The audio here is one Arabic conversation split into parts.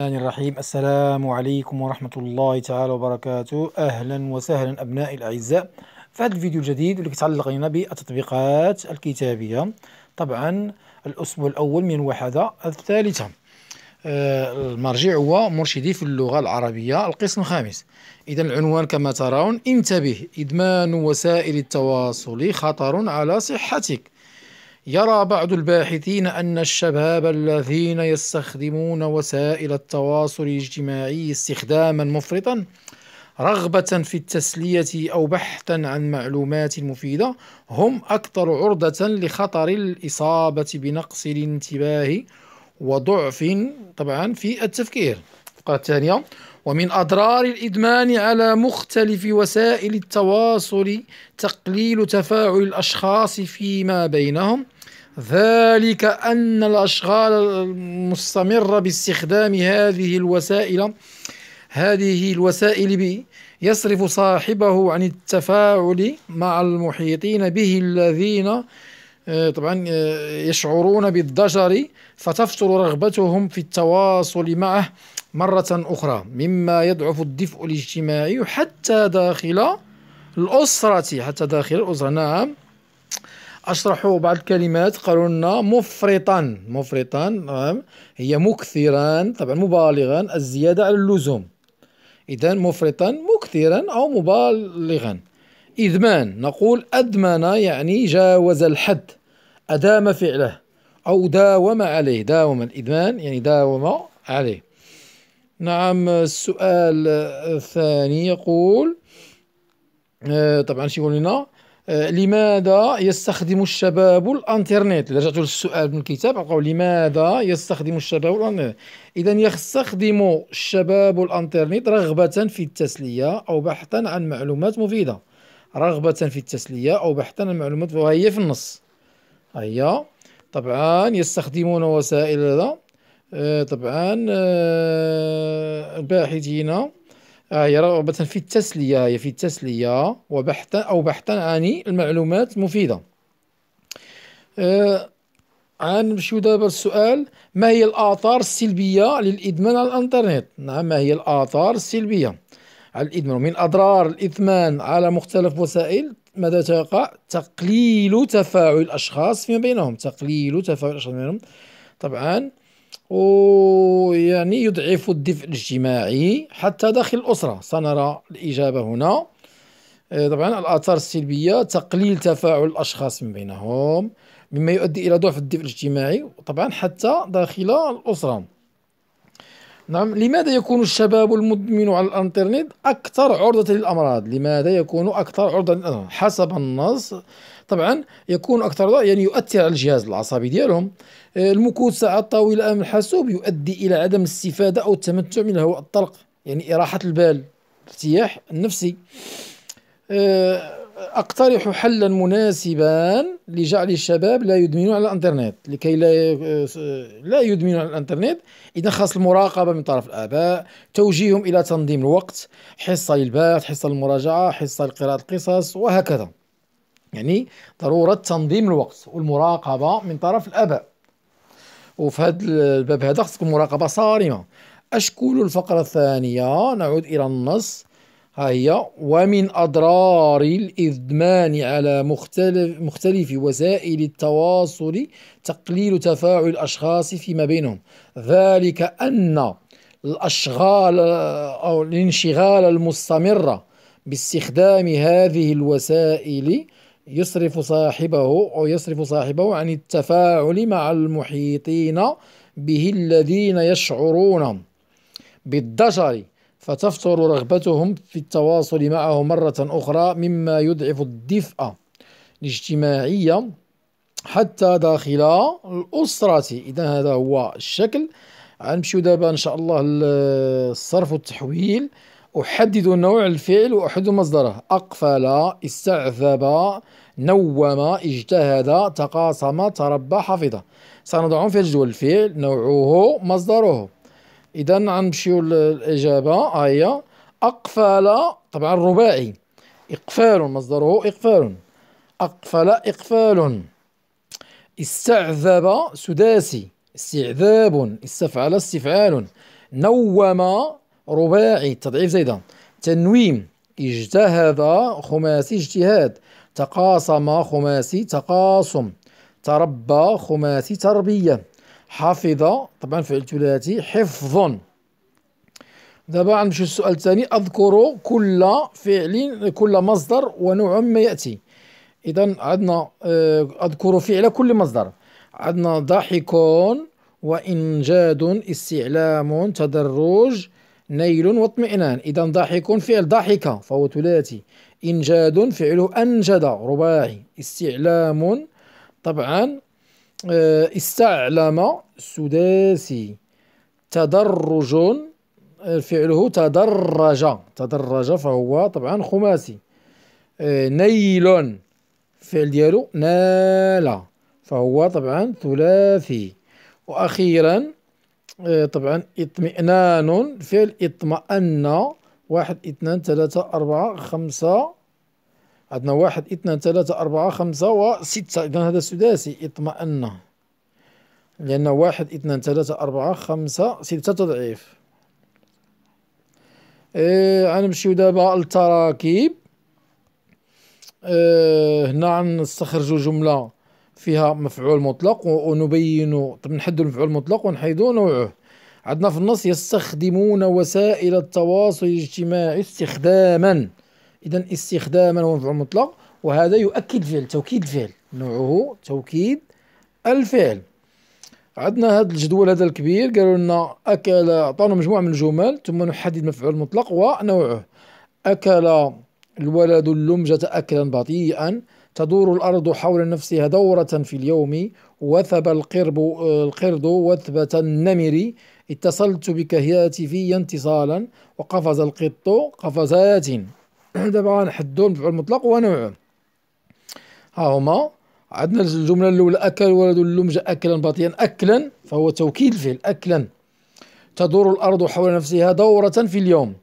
الرحمن الرحيم السلام عليكم ورحمة الله تعالى وبركاته أهلا وسهلا أبنائي الأعزاء في هذا الفيديو الجديد اللي كيتعلق لنا بالتطبيقات الكتابية طبعا الأسبوع الأول من وحدة الثالثة آه، المرجع هو مرشدي في اللغة العربية القسم الخامس إذا العنوان كما ترون انتبه إدمان وسائل التواصل خطر على صحتك يرى بعض الباحثين أن الشباب الذين يستخدمون وسائل التواصل الاجتماعي استخداما مفرطا رغبة في التسلية أو بحثا عن معلومات مفيدة هم أكثر عرضة لخطر الإصابة بنقص الانتباه وضعف طبعا في التفكير الفقرة الثانية ومن أضرار الإدمان على مختلف وسائل التواصل تقليل تفاعل الأشخاص فيما بينهم ذلك أن الأشغال المستمرة باستخدام هذه الوسائل هذه الوسائل يصرف صاحبه عن التفاعل مع المحيطين به الذين آه، طبعا آه، يشعرون بالضجر فتفتر رغبتهم في التواصل معه مرة أخرى مما يضعف الدفء الاجتماعي حتى داخل الأسرة حتى داخل الأسرة نعم اشرحوا بعض الكلمات قالوا لنا مفرطا مفرطا هي مكثرا طبعا مبالغا الزياده على اللزوم اذا مفرطا مكثرا او مبالغا ادمان نقول ادمن يعني جاوز الحد ادام فعله او داوم عليه داوم الادمان يعني داوم عليه نعم السؤال الثاني يقول آه، طبعا شي يقول لنا آه، لماذا يستخدم الشباب الانترنت رجعت للسؤال من الكتاب لقاو لماذا يستخدم الشباب الانترنت اذا يستخدم الشباب الانترنت رغبه في التسليه او بحثا عن معلومات مفيده رغبه في التسليه او بحثا عن معلومات وهي في النص هي طبعا يستخدمون وسائل هذا آه، طبعا آه، باحثين هي آه، رغبة في التسلية هي في التسلية وبحثا أو بحثا عن المعلومات المفيدة آه عن نمشيو دابا السؤال ما هي الآثار السلبية للإدمان على الإنترنت نعم ما هي الآثار السلبية على الإدمان من أضرار الإدمان على مختلف وسائل ماذا تقع تقليل تفاعل الأشخاص فيما بينهم تقليل تفاعل الأشخاص فيما بينهم طبعا ويعني يضعف الدفء الاجتماعي حتى داخل الأسرة سنرى الإجابة هنا آه، طبعا الآثار السلبية تقليل تفاعل الأشخاص من بينهم مما يؤدي إلى ضعف الدفء الاجتماعي طبعا حتى داخل الأسرة نعم لماذا يكون الشباب المدمن على الانترنت اكثر عرضه للامراض لماذا يكون اكثر عرضه للأمراض؟ حسب النص طبعا يكون اكثر يعني يؤثر على الجهاز العصبي ديالهم آه، المكوث ساعات طويله امام الحاسوب يؤدي الى عدم الاستفاده او التمتع من الهواء الطلق يعني اراحه البال ارتياح النفسي أه أقترح حلا مناسبا لجعل الشباب لا يدمنون على الانترنت لكي لا لا يدمنون على الانترنت إذا خاص المراقبة من طرف الآباء توجيههم إلى تنظيم الوقت حصة للبحث حصة للمراجعة حصة لقراءة القصص وهكذا يعني ضرورة تنظيم الوقت والمراقبة من طرف الآباء وفي هذا الباب هذا خصكم مراقبة صارمة أشكل الفقرة الثانية نعود إلى النص هيا ومن أضرار الإدمان على مختلف, مختلف وسائل التواصل تقليل تفاعل الأشخاص فيما بينهم ذلك أن الأشغال أو الانشغال المستمر باستخدام هذه الوسائل يصرف صاحبه أو يصرف صاحبه عن التفاعل مع المحيطين به الذين يشعرون بالضجر فتفتر رغبتهم في التواصل معه مرة أخرى مما يضعف الدفء الاجتماعية حتى داخل الأسرة إذا هذا هو الشكل غنمشيو دابا إن شاء الله الصرف والتحويل أحدد نوع الفعل وأحدد مصدره أقفل استعذب نوم اجتهد تقاسم تربى حفظ سنضع في الجدول الفعل نوعه مصدره اذا غنمشيو للاجابه هي آية، اقفل طبعا الرباعي اقفال مصدره اقفال اقفل اقفال استعذب سداسي استعذاب استفعل استفعال نوم رباعي تضعيف زيدا تنويم اجتهد خماسي اجتهاد تقاسم خماسي تقاسم تربى خماسي تربيه حفظ طبعا فعل ثلاثي حفظ دابا غنمشيو للسؤال الثاني اذكر كل فعل كل مصدر ونوع ما ياتي اذا عندنا آه، اذكر فعل كل مصدر عندنا ضاحك وانجاد استعلام تدرج نيل واطمئنان اذا ضاحك فعل ضحك فهو ثلاثي انجاد فعله انجد رباعي استعلام طبعا آه، استعلم سداسي تدرج آه، فعله تدرج تدرج فهو طبعا خماسي آه، نيل فعل ديالو نال فهو طبعا ثلاثي واخيرا طبعا اطمئنان فعل اطمأن واحد اثنان ثلاثة أربعة خمسة عندنا واحد اثنان ثلاثة أربعة خمسة وستة إذا هذا سداسي اطمأن لأن واحد اثنان ثلاثة أربعة خمسة ستة تضعيف إيه غنمشيو دابا للتراكيب إيه هنا غنستخرجو جملة فيها مفعول مطلق ونبين نحدو المفعول المطلق ونحيدو نوعه عندنا في النص يستخدمون وسائل التواصل الاجتماعي استخداما إذا استخداما ومفعول مطلق وهذا يؤكد فعل توكيد الفعل نوعه توكيد الفعل عندنا هذا الجدول هذا الكبير قالوا لنا أكل أعطانا مجموعة من الجمل ثم نحدد مفعول مطلق ونوعه أكل الولد اللمجة أكلا بطيئا تدور الأرض حول نفسها دورة في اليوم وثب القرب القرد وثبة النمر اتصلت بك هاتفيا اتصالا وقفز القط قفزات دابا غنحدهم المفعول المطلق ونوع ها هما عندنا الجمله الاولى اكل ولد اللمج اكلا باطيا اكلا فهو توكيد الفعل اكلا تدور الارض حول نفسها دوره في اليوم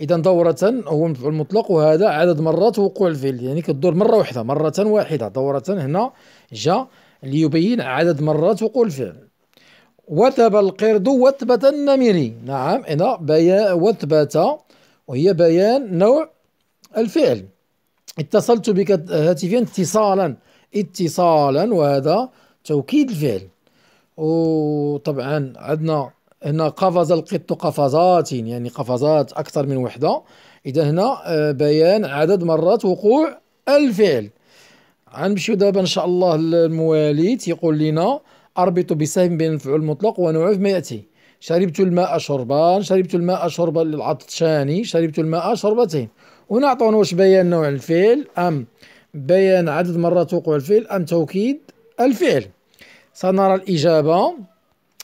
اذا دوره هو المفعول المطلق وهذا عدد مرات وقوع الفعل يعني كدور مره واحده مره واحده دوره هنا جا ليبين عدد مرات وقوع الفعل وثب القرد وثبة النمري نعم هنا بيان وثبة وهي بيان نوع الفعل اتصلت بك هاتفيا اتصالا اتصالا وهذا توكيد الفعل وطبعا عندنا هنا قفز القط قفزات يعني قفزات اكثر من وحده اذا هنا آه، بيان عدد مرات وقوع الفعل غنمشيو دابا ان شاء الله الموالي تيقول لنا اربط بسهم بين الفعل المطلق ونوعه ما ياتي شربت الماء شربان شربت الماء شربا للعطشاني شربت الماء شربتين ونعطون واش بيان نوع الفعل أم بيان عدد مرات وقوع الفعل أم توكيد الفعل سنرى الإجابة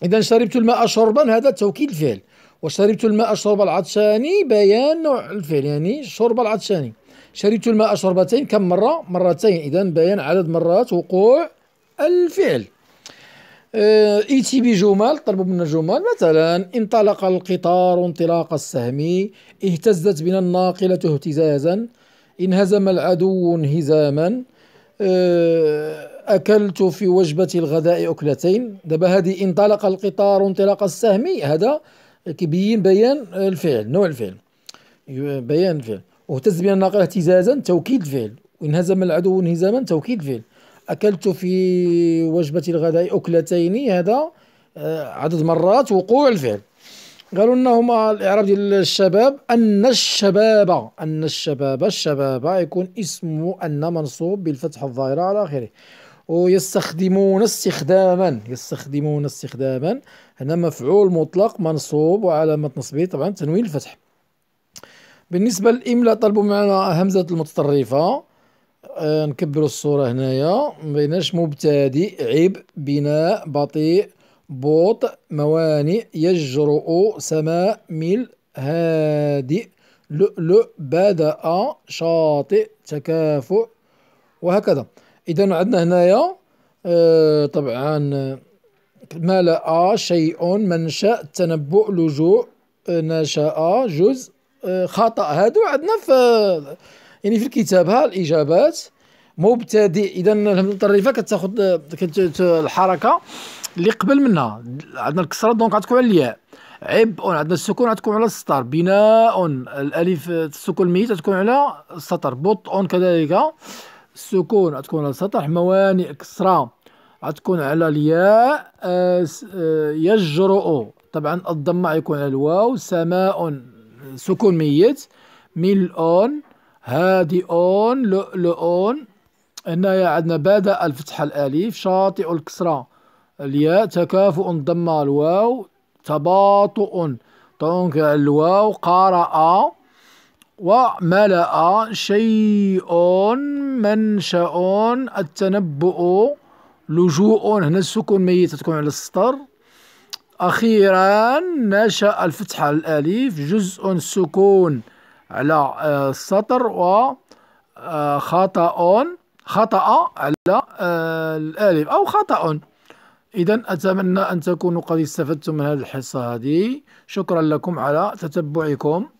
إذا شربت الماء شربا هذا توكيد الفعل وشربت الماء شرب العطشاني بيان نوع الفعل يعني شرب العطشاني شربت الماء شربتين كم مرة؟ مرتين إذا بيان عدد مرات وقوع الفعل ايتي آه، بجمل e طلبوا منا جمل مثلا انطلق القطار انطلاق السهمي اهتزت بنا الناقلة اهتزازا انهزم العدو انهزاما آه، اكلت في وجبة الغداء اكلتين دابا هذه انطلق القطار انطلاق السهمي هذا كيبين بيان الفعل نوع الفعل بيان الفعل اهتز بنا الناقلة اهتزازا توكيد الفعل انهزم العدو انهزاما توكيد الفعل أكلت في وجبتي الغداء أكلتين هذا آه، عدد مرات وقوع الفعل قالوا انهما الاعراب ديال الشباب ان الشباب ان الشباب الشباب يكون اسم ان منصوب بالفتح الظاهره على اخره ويستخدمون استخداما يستخدمون استخداما هنا مفعول مطلق منصوب وعلامه نصبه طبعا تنوين الفتح بالنسبه للاملاء طلبوا معنا همزه المتطرفه آه، نكبر الصورة هنايا مبيناش مبتدئ عبء بناء بطيء بوط موانئ يجرؤ سماء ميل هادئ لؤلؤ بدأ شاطئ تكافؤ وهكذا إذا عندنا هنايا آه طبعا ملأ شيء منشأ تنبؤ لجوء نشأ جزء خطأ هادو عندنا في يعني في الكتابه الاجابات مبتدئ اذا المتطرفه كتاخذ الحركه اللي قبل منها عندنا الكسره دونك غتكون على الياء عبء عندنا السكون غتكون على السطر بناء الالف السكون الميت غتكون على السطر بطء كذلك السكون غتكون على السطر موانئ كسره غتكون على الياء يجرؤ طبعا الضمه يكون على الواو سماء سكون ميت ملء هادئون لؤلؤون هنايا عندنا بدا الفتحه الاليف شاطئ الكسره الياء تكافؤ ضم الواو تباطؤ دونك الواو قرأ وملأ شيء منشأ التنبؤ لجوء هنا السكون ميت تكون على السطر أخيرا نشأ الفتحة الأليف جزء سكون على آه، السطر و آه، خطأ خطأ على آه، الألف أو خطأ إذا أتمنى أن تكونوا قد استفدتم من هذه الحصة هذه شكرا لكم على تتبعكم